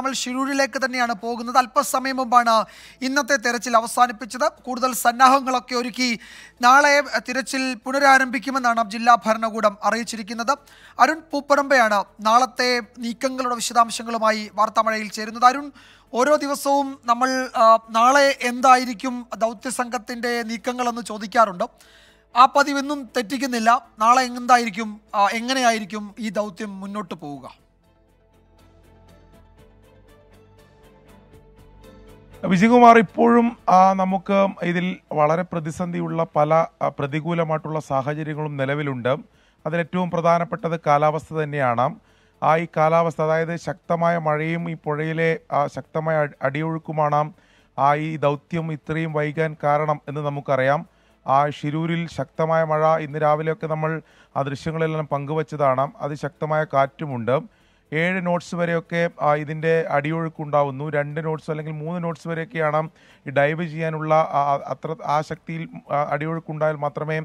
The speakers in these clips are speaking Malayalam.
നമ്മൾ ഷിരൂരിലേക്ക് തന്നെയാണ് പോകുന്നത് അല്പസമയം മുമ്പാണ് ഇന്നത്തെ തിരച്ചിൽ അവസാനിപ്പിച്ചത് കൂടുതൽ സന്നാഹങ്ങളൊക്കെ ഒരുക്കി നാളെ തിരച്ചിൽ പുനരാരംഭിക്കുമെന്നാണ് ജില്ലാ ഭരണകൂടം അറിയിച്ചിരിക്കുന്നത് അരുൺ പൂപ്പറമ്പയാണ് നാളത്തെ നീക്കങ്ങളുടെ വിശദാംശങ്ങളുമായി വാർത്താമഴയിൽ ചേരുന്നത് അരുൺ ഓരോ ദിവസവും നമ്മൾ നാളെ എന്തായിരിക്കും ദൗത്യസംഘത്തിൻ്റെ നീക്കങ്ങളെന്ന് ചോദിക്കാറുണ്ട് ആ പതിവെന്നും തെറ്റിക്കുന്നില്ല നാളെ എന്തായിരിക്കും എങ്ങനെയായിരിക്കും ഈ ദൗത്യം മുന്നോട്ട് പോവുക വിജയകുമാർ ഇപ്പോഴും നമുക്ക് ഇതിൽ വളരെ പ്രതിസന്ധിയുള്ള പല പ്രതികൂലമായിട്ടുള്ള സാഹചര്യങ്ങളും നിലവിലുണ്ട് അതിലേറ്റവും പ്രധാനപ്പെട്ടത് കാലാവസ്ഥ തന്നെയാണ് ആ ഈ കാലാവസ്ഥ അതായത് ശക്തമായ മഴയും ഈ പുഴയിലെ ശക്തമായ അടിയൊഴുക്കുമാണ് ആ ഈ ദൗത്യം ഇത്രയും വൈകാൻ കാരണം എന്ന് നമുക്കറിയാം ആ ഷിരൂരിൽ ശക്തമായ മഴ ഇന്ന് രാവിലെയൊക്കെ നമ്മൾ ആ ദൃശ്യങ്ങളെല്ലാം പങ്കുവച്ചതാണ് അതിശക്തമായ കാറ്റുമുണ്ട് ഏഴ് നോട്ട്സ് വരെയൊക്കെ ഇതിൻ്റെ അടിയൊഴുക്കുണ്ടാവുന്നു രണ്ട് നോട്ട്സ് അല്ലെങ്കിൽ മൂന്ന് നോട്ട്സ് വരെയൊക്കെയാണ് ഈ ഡൈവ് ചെയ്യാനുള്ള അത്ര ആ ശക്തിയിൽ അടിയൊഴുക്കുണ്ടായാൽ മാത്രമേ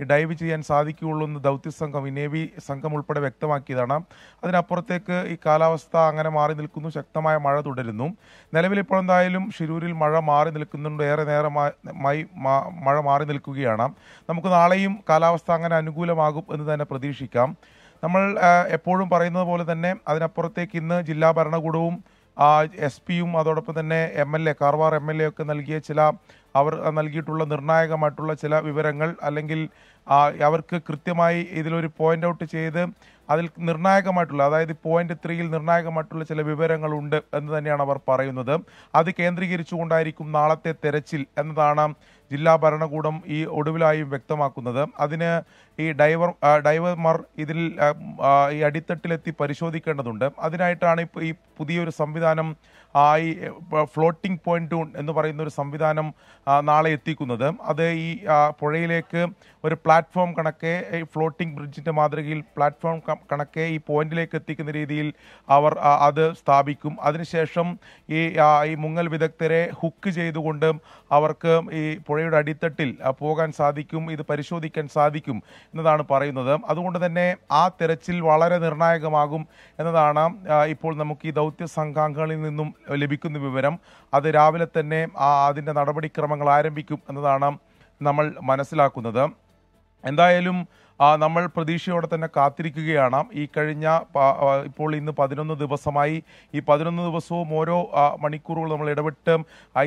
ഈ ഡൈവ് ചെയ്യാൻ സാധിക്കുകയുള്ളൂ എന്ന് ദൗത്യ സംഘം ഇനേവി നേവി സംഘം ഉൾപ്പെടെ വ്യക്തമാക്കിയതാണ് അതിനപ്പുറത്തേക്ക് ഈ കാലാവസ്ഥ അങ്ങനെ മാറി നിൽക്കുന്നു ശക്തമായ മഴ തുടരുന്നു നിലവിൽ ഇപ്പോൾ എന്തായാലും ഷിരൂരിൽ മഴ മാറി നിൽക്കുന്നുണ്ട് ഏറെ നേരമായി മഴ മാറി നിൽക്കുകയാണ് നമുക്ക് നാളെയും കാലാവസ്ഥ അങ്ങനെ അനുകൂലമാകും എന്ന് തന്നെ പ്രതീക്ഷിക്കാം നമ്മൾ എപ്പോഴും പറയുന്നത് പോലെ തന്നെ അതിനപ്പുറത്തേക്ക് ഇന്ന് ജില്ലാ ഭരണകൂടവും എസ് പിയും അതോടൊപ്പം തന്നെ M L A Karwar M L A ഒക്കെ നൽകിയ ചില അവർ നൽകിയിട്ടുള്ള നിർണായകമായിട്ടുള്ള ചില വിവരങ്ങൾ അല്ലെങ്കിൽ അവർക്ക് കൃത്യമായി ഇതിലൊരു പോയിന്റ് ഔട്ട് ചെയ്ത് അതിൽ നിർണായകമായിട്ടുള്ള അതായത് പോയിന്റ് ത്രീയിൽ നിർണായകമായിട്ടുള്ള ചില വിവരങ്ങളുണ്ട് എന്ന് തന്നെയാണ് അവർ പറയുന്നത് അത് കേന്ദ്രീകരിച്ചുകൊണ്ടായിരിക്കും നാളത്തെ തെരച്ചിൽ എന്നതാണ് ജില്ലാ ഭരണകൂടം ഈ ഒടുവിലായും വ്യക്തമാക്കുന്നത് അതിന് ഈ ഡൈവർ ഡൈവർമാർ ഇതിൽ ഈ അടിത്തട്ടിലെത്തി പരിശോധിക്കേണ്ടതുണ്ട് അതിനായിട്ടാണ് ഇപ്പോൾ ഈ പുതിയൊരു സംവിധാനം ഈ ഫ്ലോട്ടിംഗ് പോയിന്റ് എന്ന് പറയുന്ന ഒരു സംവിധാനം നാളെ എത്തിക്കുന്നത് അത് ഈ പുഴയിലേക്ക് ഒരു പ്ലാ പ്ലാറ്റ്ഫോം കണക്കെ ഈ ഫ്ലോട്ടിംഗ് ബ്രിഡ്ജിൻ്റെ മാതൃകയിൽ പ്ലാറ്റ്ഫോം കണക്കെ ഈ പോയിന്റിലേക്ക് എത്തിക്കുന്ന രീതിയിൽ അവർ അത് സ്ഥാപിക്കും അതിനുശേഷം ഈ ഈ മുങ്ങൽ വിദഗ്ധരെ ഹുക്ക് ചെയ്തുകൊണ്ട് അവർക്ക് ഈ പുഴയുടെ അടിത്തട്ടിൽ പോകാൻ സാധിക്കും ഇത് പരിശോധിക്കാൻ സാധിക്കും എന്നതാണ് പറയുന്നത് അതുകൊണ്ട് തന്നെ ആ തിരച്ചിൽ വളരെ നിർണായകമാകും എന്നതാണ് ഇപ്പോൾ നമുക്ക് ഈ ദൗത്യ സംഘാംഗങ്ങളിൽ നിന്നും ലഭിക്കുന്ന വിവരം അത് രാവിലെ തന്നെ ആ അതിൻ്റെ നടപടിക്രമങ്ങൾ ആരംഭിക്കും എന്നതാണ് നമ്മൾ മനസ്സിലാക്കുന്നത് എന്തായാലും നമ്മൾ പ്രതീക്ഷയോടെ തന്നെ കാത്തിരിക്കുകയാണ് ഈ കഴിഞ്ഞ ഇപ്പോൾ ഇന്ന് പതിനൊന്ന് ദിവസമായി ഈ പതിനൊന്ന് ദിവസവും ഓരോ മണിക്കൂറുകൾ നമ്മൾ ഇടപെട്ട്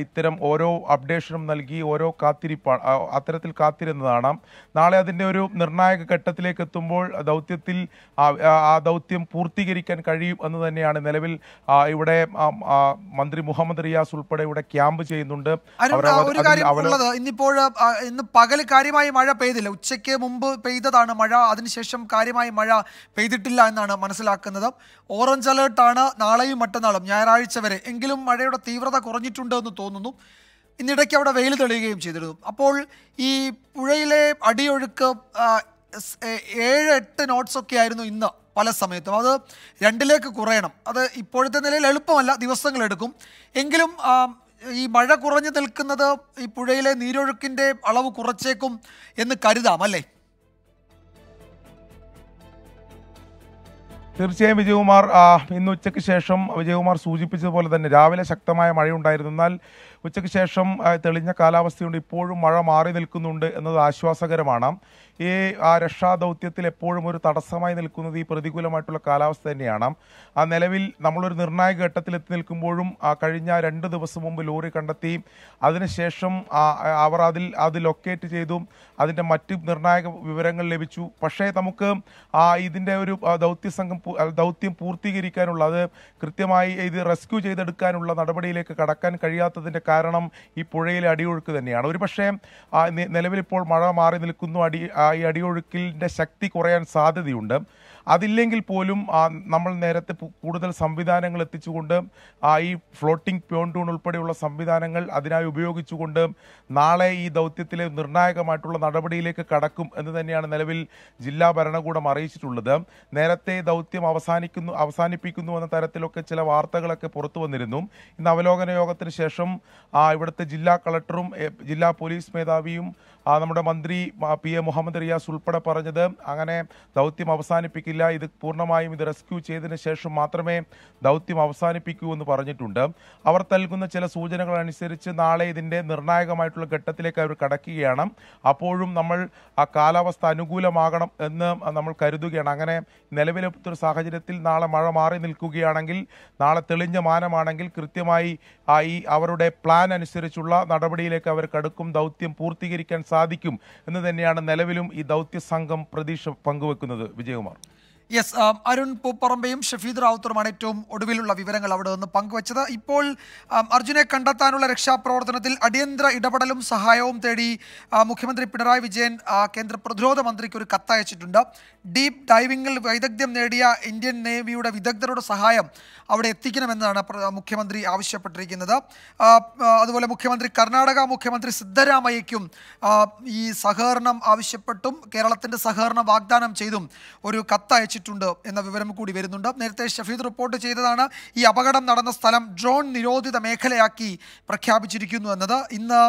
ഇത്തരം ഓരോ അപ്ഡേഷനും നൽകി ഓരോ കാത്തിരിപ്പാണ് അത്തരത്തിൽ കാത്തിരുന്നതാണ് നാളെ അതിൻ്റെ ഒരു നിർണായക ഘട്ടത്തിലേക്ക് എത്തുമ്പോൾ ദൗത്യത്തിൽ ആ ദൗത്യം പൂർത്തീകരിക്കാൻ കഴിയും എന്ന് തന്നെയാണ് നിലവിൽ ഇവിടെ മന്ത്രി മുഹമ്മദ് റിയാസ് ഉൾപ്പെടെ ഇവിടെ ക്യാമ്പ് ചെയ്യുന്നുണ്ട് ഇന്നിപ്പോൾ ഇന്ന് പകൽ കാര്യമായി മഴ പെയ്തില്ല ഉച്ചയ്ക്ക് മഴയ്ക്ക് മുമ്പ് പെയ്തതാണ് മഴ അതിനുശേഷം കാര്യമായി മഴ പെയ്തിട്ടില്ല എന്നാണ് മനസ്സിലാക്കുന്നത് ഓറഞ്ച് അലേർട്ടാണ് നാളെയും മറ്റന്നാളും ഞായറാഴ്ച വരെ എങ്കിലും മഴയുടെ തീവ്രത കുറഞ്ഞിട്ടുണ്ട് എന്ന് തോന്നുന്നു ഇന്നിടയ്ക്ക് അവിടെ വെയിൽ തെളിയുകയും ചെയ്തിരുന്നു അപ്പോൾ ഈ പുഴയിലെ അടിയൊഴുക്ക് ഏഴ് എട്ട് നോട്ട്സൊക്കെ ഒക്കെ ആയിരുന്നു ഇന്ന് പല സമയത്തും അത് രണ്ടിലേക്ക് കുറയണം അത് ഇപ്പോഴത്തെ നിലയിൽ എളുപ്പമല്ല ദിവസങ്ങളെടുക്കും എങ്കിലും ഈ മഴ കുറഞ്ഞു നിൽക്കുന്നത് ഈ പുഴയിലെ നീരൊഴുക്കിൻ്റെ അളവ് കുറച്ചേക്കും എന്ന് കരുതാം അല്ലേ തീർച്ചയായും വിജയകുമാർ ഇന്ന് ഉച്ചയ്ക്ക് ശേഷം വിജയകുമാർ സൂചിപ്പിച്ചതുപോലെ തന്നെ രാവിലെ ശക്തമായ മഴയുണ്ടായിരുന്നു എന്നാൽ ഉച്ചയ്ക്ക് ശേഷം തെളിഞ്ഞ കാലാവസ്ഥയുണ്ട് ഇപ്പോഴും മഴ മാറി നിൽക്കുന്നുണ്ട് എന്നത് ആശ്വാസകരമാണ് ഈ ആ രക്ഷാദൗത്യത്തിൽ എപ്പോഴും ഒരു തടസ്സമായി നിൽക്കുന്നത് ഈ പ്രതികൂലമായിട്ടുള്ള കാലാവസ്ഥ തന്നെയാണ് ആ നിലവിൽ നമ്മളൊരു നിർണായക ഘട്ടത്തിൽ എത്തി നിൽക്കുമ്പോഴും ആ കഴിഞ്ഞ രണ്ട് ദിവസം മുമ്പ് ലോറി കണ്ടെത്തി അതിനുശേഷം അവർ അതിൽ അത് ലൊക്കേറ്റ് ചെയ്തു അതിൻ്റെ മറ്റ് നിർണായക വിവരങ്ങൾ ലഭിച്ചു പക്ഷേ നമുക്ക് ആ ഇതിൻ്റെ ഒരു ദൗത്യ സംഘം ദൗത്യം പൂർത്തീകരിക്കാനുള്ള അത് കൃത്യമായി ഇത് റെസ്ക്യൂ ചെയ്തെടുക്കാനുള്ള നടപടിയിലേക്ക് കടക്കാൻ കഴിയാത്തതിൻ്റെ കാരണം ഈ പുഴയിലെ അടിയൊഴുക്ക് തന്നെയാണ് ഒരുപക്ഷേ നിലവിലിപ്പോൾ മഴ മാറി നിൽക്കുന്നു അടി ഈ അടിയൊഴുക്കിൻ്റെ ശക്തി കുറയാൻ സാധ്യതയുണ്ട് അതില്ലെങ്കിൽ പോലും നമ്മൾ നേരത്തെ കൂടുതൽ സംവിധാനങ്ങൾ എത്തിച്ചുകൊണ്ട് ഈ ഫ്ലോട്ടിംഗ് പ്യോണ്ടൂൺ ഉൾപ്പെടെയുള്ള സംവിധാനങ്ങൾ അതിനായി ഉപയോഗിച്ചുകൊണ്ട് നാളെ ഈ ദൗത്യത്തിലെ നിർണായകമായിട്ടുള്ള നടപടിയിലേക്ക് കടക്കും എന്ന് തന്നെയാണ് നിലവിൽ ജില്ലാ ഭരണകൂടം അറിയിച്ചിട്ടുള്ളത് നേരത്തെ ദൗത്യം അവസാനിക്കുന്നു അവസാനിപ്പിക്കുന്നു എന്ന തരത്തിലൊക്കെ ചില വാർത്തകളൊക്കെ പുറത്തു വന്നിരുന്നു ഇന്ന് അവലോകന യോഗത്തിന് ശേഷം ഇവിടുത്തെ ജില്ലാ കളക്ടറും ജില്ലാ പോലീസ് മേധാവിയും നമ്മുടെ മന്ത്രി പി എ മുഹമ്മദ് റിയാസ് ഉൾപ്പെടെ പറഞ്ഞത് അങ്ങനെ ദൗത്യം അവസാനിപ്പിക്കില്ല ഇല്ല ഇത് പൂർണ്ണമായും ഇത് റെസ്ക്യൂ ചെയ്തതിന് ശേഷം മാത്രമേ ദൗത്യം അവസാനിപ്പിക്കൂ എന്ന് പറഞ്ഞിട്ടുണ്ട് അവർ നൽകുന്ന ചില സൂചനകൾ അനുസരിച്ച് നാളെ ഇതിൻ്റെ നിർണായകമായിട്ടുള്ള ഘട്ടത്തിലേക്ക് അവർ കടക്കുകയാണ് അപ്പോഴും നമ്മൾ ആ കാലാവസ്ഥ അനുകൂലമാകണം എന്ന് നമ്മൾ കരുതുകയാണ് അങ്ങനെ നിലവിലെ ഒരു സാഹചര്യത്തിൽ നാളെ മഴ മാറി നിൽക്കുകയാണെങ്കിൽ നാളെ തെളിഞ്ഞ മാനമാണെങ്കിൽ കൃത്യമായി ഈ അവരുടെ പ്ലാൻ അനുസരിച്ചുള്ള നടപടിയിലേക്ക് അവർ കടുക്കും ദൗത്യം പൂർത്തീകരിക്കാൻ സാധിക്കും എന്ന് തന്നെയാണ് നിലവിലും ഈ ദൗത്യ സംഘം പ്രതീക്ഷ പങ്കുവെക്കുന്നത് വിജയകുമാർ യെസ് അരുൺ പൂപ്പറമ്പയും ഷഫീദ് റാവുത്തറുമാണ് ഏറ്റവും ഒടുവിലുള്ള വിവരങ്ങൾ അവിടെ നിന്ന് പങ്കുവച്ചത് ഇപ്പോൾ അർജുനെ കണ്ടെത്താനുള്ള രക്ഷാപ്രവർത്തനത്തിൽ അടിയന്തര ഇടപെടലും സഹായവും തേടി മുഖ്യമന്ത്രി പിണറായി വിജയൻ കേന്ദ്ര പ്രതിരോധ മന്ത്രിക്ക് ഒരു കത്തയച്ചിട്ടുണ്ട് ഡീപ്പ് ഡൈവിംഗിൽ വൈദഗ്ധ്യം നേടിയ ഇന്ത്യൻ നേവിയുടെ വിദഗ്ധരുടെ സഹായം അവിടെ എത്തിക്കണമെന്നാണ് മുഖ്യമന്ത്രി ആവശ്യപ്പെട്ടിരിക്കുന്നത് അതുപോലെ മുഖ്യമന്ത്രി കർണാടക മുഖ്യമന്ത്രി സിദ്ധരാമയ്യയ്ക്കും ഈ സഹകരണം ആവശ്യപ്പെട്ടും കേരളത്തിൻ്റെ സഹകരണം വാഗ്ദാനം ചെയ്തും ഒരു കത്തയച്ചു അറിയിച്ചിട്ടുണ്ട് എന്ന വിവരം കൂടി വരുന്നുണ്ട് നേരത്തെ ഷഫീദ് റിപ്പോർട്ട് ചെയ്തതാണ് ഈ അപകടം നടന്ന സ്ഥലം ഡ്രോൺ നിരോധിത മേഖലയാക്കി പ്രഖ്യാപിച്ചിരിക്കുന്നു എന്നത് ഇന്ന്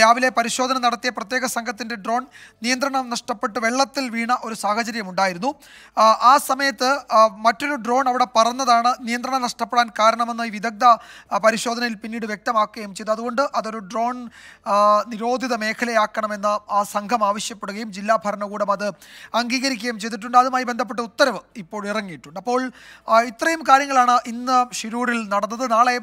രാവിലെ പരിശോധന നടത്തിയ പ്രത്യേക സംഘത്തിൻ്റെ ഡ്രോൺ നിയന്ത്രണം നഷ്ടപ്പെട്ട് വെള്ളത്തിൽ വീണ ഒരു സാഹചര്യം ഉണ്ടായിരുന്നു ആ സമയത്ത് മറ്റൊരു ഡ്രോൺ അവിടെ പറന്നതാണ് നിയന്ത്രണം നഷ്ടപ്പെടാൻ കാരണമെന്ന് ഈ വിദഗ്ധ പരിശോധനയിൽ പിന്നീട് വ്യക്തമാക്കുകയും ചെയ്തു അതുകൊണ്ട് അതൊരു ഡ്രോൺ നിരോധിത മേഖലയാക്കണമെന്ന് ആ സംഘം ആവശ്യപ്പെടുകയും ജില്ലാ ഭരണകൂടം അത് അംഗീകരിക്കുകയും ചെയ്തിട്ടുണ്ട് അതുമായി ബന്ധപ്പെട്ട ഉത്തരവ് ഇപ്പോൾ ഇറങ്ങിയിട്ടുണ്ട് അപ്പോൾ ഇത്രയും കാര്യങ്ങളാണ് ഇന്ന് ഷിരൂരിൽ നടന്നത് നാളെ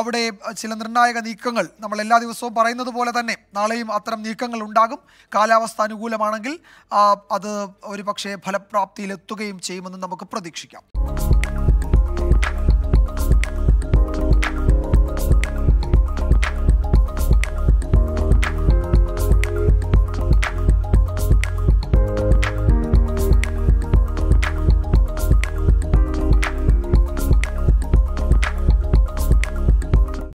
അവിടെ ചില നിർണായക നീക്കങ്ങൾ നമ്മൾ എല്ലാ ദിവസവും പറയുന്നത് പോലെ തന്നെ നാളെയും അത്തരം നീക്കങ്ങൾ ഉണ്ടാകും കാലാവസ്ഥ അനുകൂലമാണെങ്കിൽ അത് ഒരുപക്ഷെ പക്ഷേ ഫലപ്രാപ്തിയിലെത്തുകയും ചെയ്യുമെന്ന് നമുക്ക് പ്രതീക്ഷിക്കാം